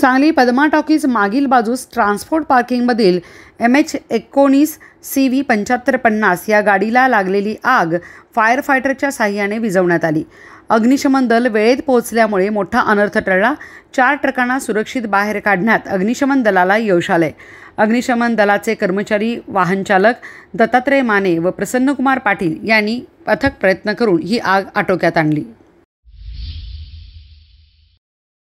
Sangli Padma talkies मागील बाजूस transport पार्किंगमधील एम एच एकोणीस सी व्ही पंच्याहत्तर पन्नास या गाडीला लागलेली आग फायर फायटरच्या साह्याने विझवण्यात आली अग्निशमन दल वेळेत पोहोचल्यामुळे मोठा अनर्थ टळला चार ट्रकांना सुरक्षित बाहेर काढण्यात अग्निशमन दलाला यश आलंय अग्निशमन दलाचे कर्मचारी वाहनचालक दत्तात्रय माने व प्रसन्नकुमार पाटील यांनी अथक प्रयत्न करून ही आग आटोक्यात आणली